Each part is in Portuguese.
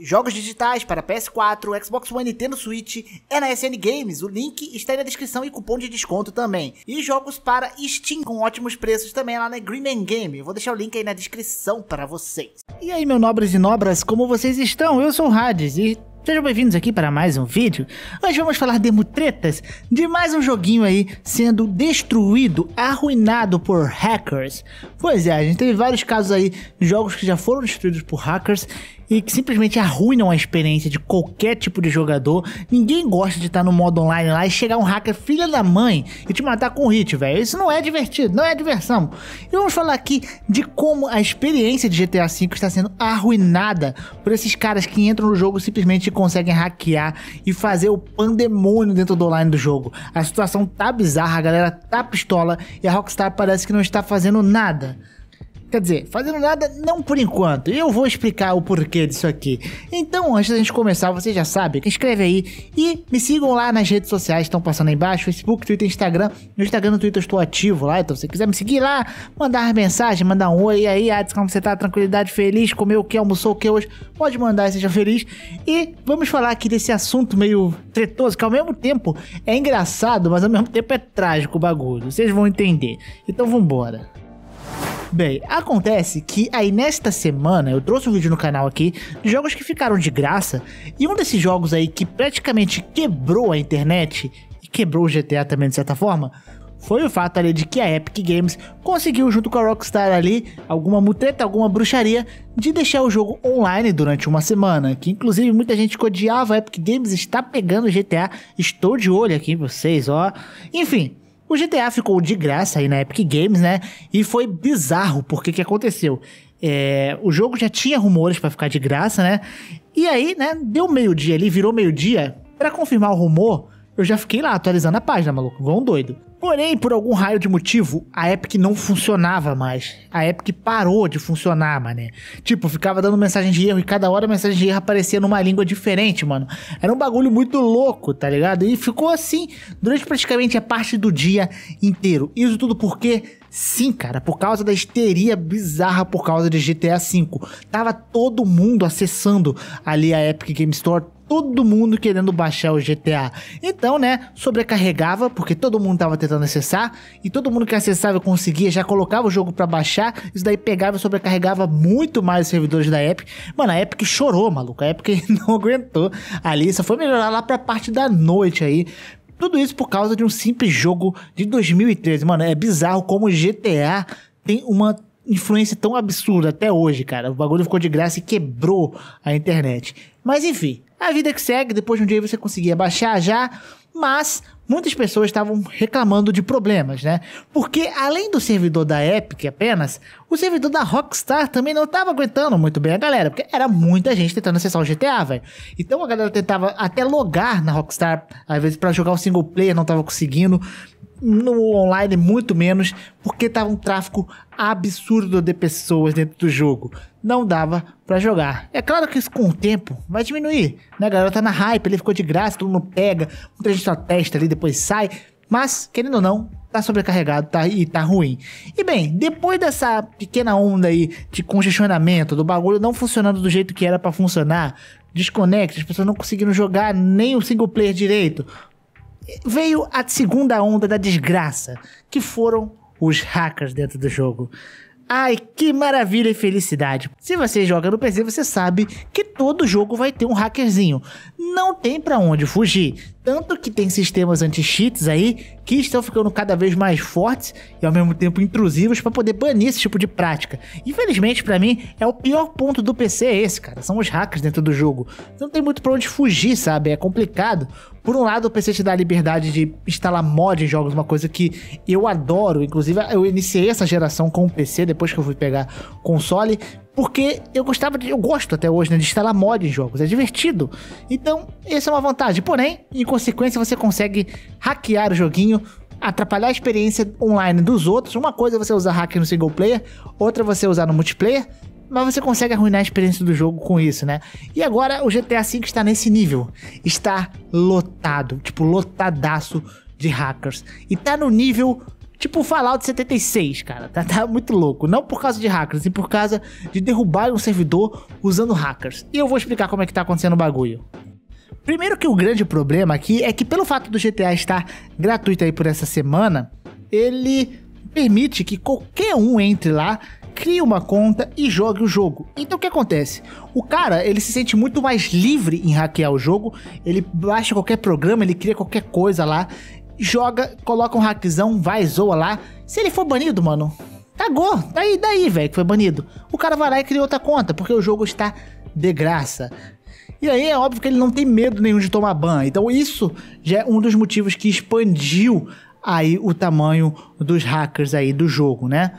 Jogos digitais para PS4, Xbox One, Nintendo Switch é na SN Games. O link está aí na descrição e cupom de desconto também. E jogos para Steam com ótimos preços também lá na Green Game. vou deixar o link aí na descrição para vocês. E aí, meus nobres e nobras, como vocês estão? Eu sou o Hades e Sejam bem-vindos aqui para mais um vídeo. Hoje vamos falar de mutretas de mais um joguinho aí sendo destruído, arruinado por hackers. Pois é, a gente teve vários casos aí, de jogos que já foram destruídos por hackers e que simplesmente arruinam a experiência de qualquer tipo de jogador. Ninguém gosta de estar no modo online lá e chegar um hacker filha da mãe e te matar com um hit, velho. Isso não é divertido, não é diversão. E vamos falar aqui de como a experiência de GTA V está sendo arruinada por esses caras que entram no jogo simplesmente conseguem hackear e fazer o pandemônio dentro do online do jogo. A situação tá bizarra, a galera tá pistola e a Rockstar parece que não está fazendo nada. Quer dizer, fazendo nada não por enquanto. Eu vou explicar o porquê disso aqui. Então, antes da gente começar, você já sabe, escreve aí e me sigam lá nas redes sociais estão passando aí embaixo, Facebook, Twitter, Instagram. No Instagram e no Twitter eu estou ativo lá, então se você quiser me seguir lá, mandar uma mensagem, mandar um oi aí, Adson, como você tá? Tranquilidade, feliz, comeu o que, almoçou o que hoje? Pode mandar, seja feliz. E vamos falar aqui desse assunto meio tretoso, que ao mesmo tempo é engraçado, mas ao mesmo tempo é trágico o bagulho. Vocês vão entender. Então vambora. Bem, acontece que aí nesta semana eu trouxe um vídeo no canal aqui de jogos que ficaram de graça e um desses jogos aí que praticamente quebrou a internet e quebrou o GTA também de certa forma foi o fato ali de que a Epic Games conseguiu, junto com a Rockstar ali, alguma mutreta, alguma bruxaria, de deixar o jogo online durante uma semana. Que inclusive muita gente que odiava a Epic Games está pegando o GTA. Estou de olho aqui em vocês, ó. Enfim. O GTA ficou de graça aí na Epic Games, né? E foi bizarro porque que aconteceu. É, o jogo já tinha rumores para ficar de graça, né? E aí, né, deu meio-dia ali, virou meio-dia. para confirmar o rumor, eu já fiquei lá atualizando a página, maluco, igual um doido. Porém, por algum raio de motivo, a Epic não funcionava mais. A Epic parou de funcionar, mané. Tipo, ficava dando mensagem de erro e cada hora a mensagem de erro aparecia numa língua diferente, mano. Era um bagulho muito louco, tá ligado? E ficou assim durante praticamente a parte do dia inteiro. Isso tudo porque Sim, cara, por causa da histeria bizarra por causa de GTA V. Tava todo mundo acessando ali a Epic Game Store todo mundo querendo baixar o GTA. Então, né, sobrecarregava, porque todo mundo tava tentando acessar, e todo mundo que acessava conseguia, já colocava o jogo para baixar, isso daí pegava e sobrecarregava muito mais os servidores da Epic. Mano, a Epic chorou, maluco, a Epic não aguentou ali, só foi melhorar lá pra parte da noite aí, tudo isso por causa de um simples jogo de 2013. Mano, é bizarro como o GTA tem uma influência tão absurda até hoje, cara. O bagulho ficou de graça e quebrou a internet. Mas enfim, a vida que segue, depois de um dia você conseguia baixar já, mas muitas pessoas estavam reclamando de problemas, né? Porque além do servidor da Epic apenas, o servidor da Rockstar também não estava aguentando muito bem a galera, porque era muita gente tentando acessar o GTA, velho. Então a galera tentava até logar na Rockstar, às vezes para jogar o single player não estava conseguindo no online muito menos, porque tava um tráfego absurdo de pessoas dentro do jogo. Não dava para jogar. É claro que isso com o tempo vai diminuir, né? A galera tá na hype, ele ficou de graça, todo mundo pega, muita gente só testa ali, depois sai. Mas, querendo ou não, tá sobrecarregado tá, e tá ruim. E bem, depois dessa pequena onda aí de congestionamento, do bagulho não funcionando do jeito que era para funcionar, desconecta, as pessoas não conseguindo jogar nem o single player direito, veio a segunda onda da desgraça, que foram os hackers dentro do jogo. Ai, que maravilha e felicidade. Se você joga no PC, você sabe que todo jogo vai ter um hackerzinho. Não tem para onde fugir. Tanto que tem sistemas anti-cheats aí que estão ficando cada vez mais fortes e ao mesmo tempo intrusivos para poder banir esse tipo de prática. Infelizmente para mim é o pior ponto do PC é esse, cara. São os hackers dentro do jogo. Você não tem muito para onde fugir, sabe? É complicado. Por um lado, o PC te dá a liberdade de instalar mod em jogos, uma coisa que eu adoro. Inclusive, eu iniciei essa geração com o PC depois que eu fui pegar console, porque eu gostava de, eu gosto até hoje né, de instalar mod em jogos, é divertido. Então, essa é uma vantagem. Porém, em consequência, você consegue hackear o joguinho, atrapalhar a experiência online dos outros. Uma coisa é você usar hack no single player, outra é você usar no multiplayer, mas você consegue arruinar a experiência do jogo com isso, né? E agora o GTA V está nesse nível. Está lotado, tipo lotadaço de hackers. E tá no nível Tipo o Fallout 76, cara. Tá, tá, muito louco. Não por causa de hackers, e por causa de derrubar um servidor usando hackers. E eu vou explicar como é que tá acontecendo o bagulho. Primeiro que o grande problema aqui é que pelo fato do GTA estar gratuito aí por essa semana, ele permite que qualquer um entre lá, crie uma conta e jogue o jogo. Então o que acontece? O cara, ele se sente muito mais livre em hackear o jogo, ele baixa qualquer programa, ele cria qualquer coisa lá joga, coloca um hackzão, vai, zoa lá. Se ele for banido, mano, cagou. Daí, daí, velho, que foi banido. O cara vai lá e cria outra conta, porque o jogo está de graça. E aí é óbvio que ele não tem medo nenhum de tomar ban. Então isso já é um dos motivos que expandiu aí o tamanho dos hackers aí do jogo, né?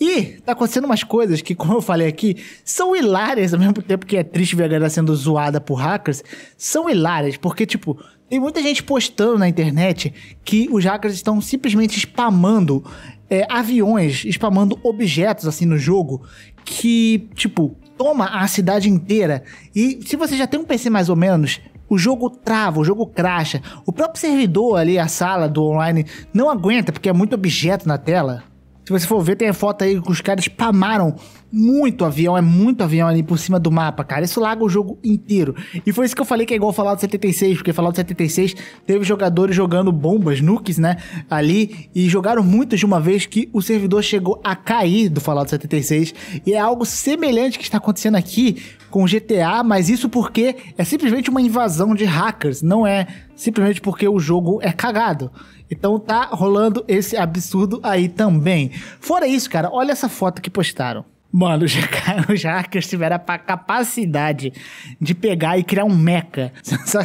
E tá acontecendo umas coisas que, como eu falei aqui, são hilárias, ao mesmo tempo que é triste ver a galera sendo zoada por hackers, são hilárias, porque, tipo, tem muita gente postando na internet que os hackers estão simplesmente spamando é, aviões, spamando objetos, assim, no jogo, que, tipo, toma a cidade inteira. E se você já tem um PC mais ou menos, o jogo trava, o jogo cracha. O próprio servidor ali, a sala do online, não aguenta, porque é muito objeto na tela. Se você for ver, tem a foto aí que os caras spamaram muito avião, é muito avião ali por cima do mapa, cara. Isso larga o jogo inteiro. E foi isso que eu falei que é igual falar do 76, porque falar do 76 teve jogadores jogando bombas, nukes, né, ali, e jogaram muitas de uma vez que o servidor chegou a cair do Fallout 76, e é algo semelhante que está acontecendo aqui com GTA, mas isso porque é simplesmente uma invasão de hackers, não é simplesmente porque o jogo é cagado. Então tá rolando esse absurdo aí também. Fora isso, cara, olha essa foto que postaram. Mano, o hackers tiveram a capacidade de pegar e criar um mecha. Só,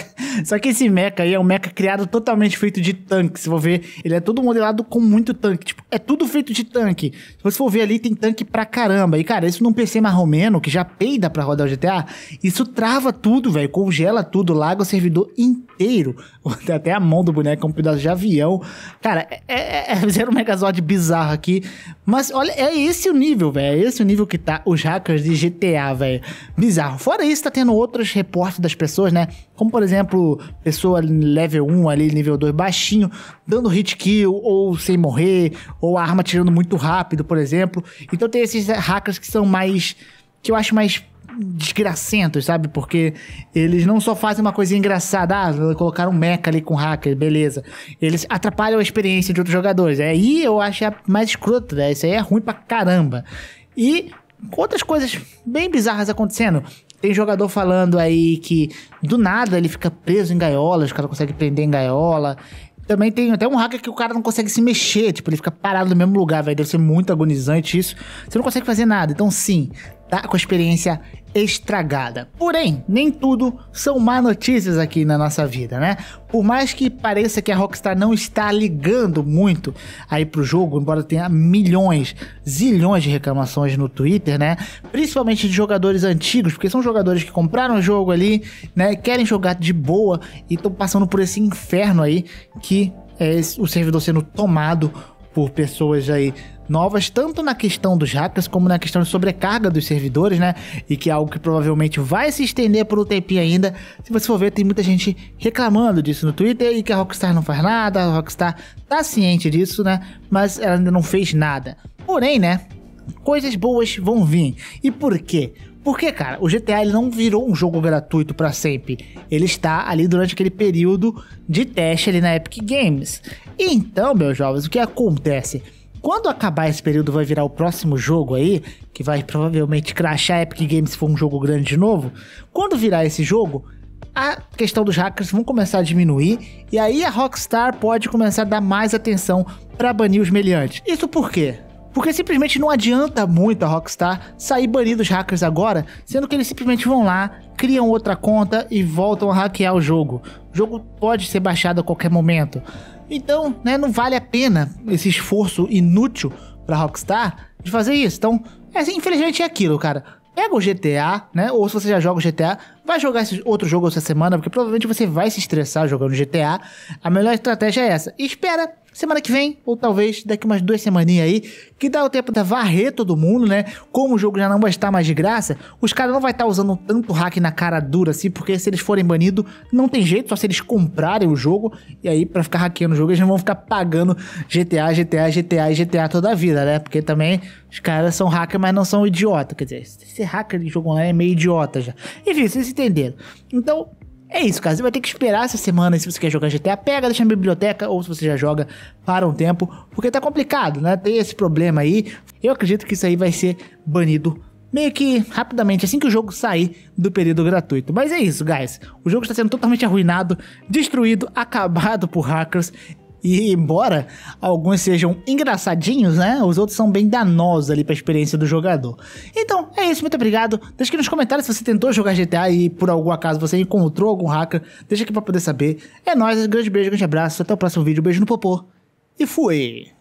só, que esse mecha aí é um mecha criado totalmente feito de tanque. Se for ver, ele é todo modelado com muito tanque. Tipo, é tudo feito de tanque. Se você for ver ali, tem tanque pra caramba. E, cara, isso num PC marromeno, que já peida pra rodar o GTA, isso trava tudo, velho. Congela tudo, larga o servidor inteiro. até a mão do boneco, é um pedaço de avião. Cara, é, é, é zero megazord bizarro aqui. Mas, olha, é esse o nível, velho. É esse o nível que tá os hackers de GTA, velho. Bizarro. Fora isso, tá tendo outros reportes das pessoas, né? Como, por exemplo, pessoa level 1 ali, nível 2, baixinho, dando hit kill, ou sem morrer, ou a arma tirando muito rápido, por exemplo. Então tem esses hackers que são mais. que eu acho mais desgracentos, sabe? Porque eles não só fazem uma coisinha engraçada, ah, colocaram um mecha ali com hacker, beleza. Eles atrapalham a experiência de outros jogadores. É, aí eu acho é mais escroto, né? Isso aí é ruim pra caramba. E outras coisas bem bizarras acontecendo. Tem jogador falando aí que do nada ele fica preso em gaiolas, o cara consegue prender em gaiola. Também tem até um hacker que o cara não consegue se mexer, tipo, ele fica parado no mesmo lugar, velho. Deve ser muito agonizante isso. Você não consegue fazer nada. Então, sim, tá com a experiência estragada. Porém, nem tudo são má notícias aqui na nossa vida, né? Por mais que pareça que a Rockstar não está ligando muito aí pro jogo, embora tenha milhões, zilhões de reclamações no Twitter, né? Principalmente de jogadores antigos, porque são jogadores que compraram o jogo ali, né? Querem jogar de boa e estão passando por esse inferno aí que é o servidor sendo tomado por pessoas aí novas, tanto na questão dos hackers como na questão de sobrecarga dos servidores, né? E que é algo que provavelmente vai se estender por um tempinho ainda. Se você for ver, tem muita gente reclamando disso no Twitter e que a Rockstar não faz nada, a Rockstar tá ciente disso, né? Mas ela ainda não fez nada. Porém, né? Coisas boas vão vir. E por quê? Porque, cara, o GTA ele não virou um jogo gratuito para sempre. Ele está ali durante aquele período de teste ali na Epic Games. Então, meus jovens, o que acontece? Quando acabar esse período, vai virar o próximo jogo aí, que vai provavelmente crashar a Epic Games se for um jogo grande de novo. Quando virar esse jogo, a questão dos hackers vão começar a diminuir e aí a Rockstar pode começar a dar mais atenção para banir os meliantes. Isso por quê? Porque simplesmente não adianta muito a Rockstar sair banido os hackers agora, sendo que eles simplesmente vão lá, criam outra conta e voltam a hackear o jogo. O jogo pode ser baixado a qualquer momento. Então, né, não vale a pena esse esforço inútil pra Rockstar de fazer isso. Então, é, assim, infelizmente é aquilo, cara. Pega o GTA, né? Ou se você já joga o GTA, vai jogar esse outro jogo essa semana, porque provavelmente você vai se estressar jogando GTA. A melhor estratégia é essa. Espera Semana que vem, ou talvez daqui umas duas semaninhas aí, que dá o tempo de varrer todo mundo, né? Como o jogo já não vai estar mais de graça, os caras não vai estar usando tanto hack na cara dura assim, porque se eles forem banidos, não tem jeito, só se eles comprarem o jogo, e aí para ficar hackeando o jogo, eles não vão ficar pagando GTA, GTA, GTA e GTA toda a vida, né? Porque também os caras são hackers, mas não são idiota, quer dizer, ser hacker de jogo online é meio idiota já. Enfim, vocês entenderam. Então, é isso, cara. Você vai ter que esperar essa semana se você quer jogar GTA. Pega, deixa na biblioteca, ou se você já joga, para um tempo. Porque tá complicado, né? Tem esse problema aí. Eu acredito que isso aí vai ser banido meio que rapidamente, assim que o jogo sair do período gratuito. Mas é isso, guys. O jogo está sendo totalmente arruinado, destruído, acabado por hackers. E embora alguns sejam engraçadinhos, né? Os outros são bem danosos ali para a experiência do jogador. Então, é isso, muito obrigado. Deixa aqui nos comentários se você tentou jogar GTA e por algum acaso você encontrou algum hacker. Deixa aqui para poder saber. É nóis, um grande beijo, um grande abraço. Até o próximo vídeo. Um beijo no popô. E fui!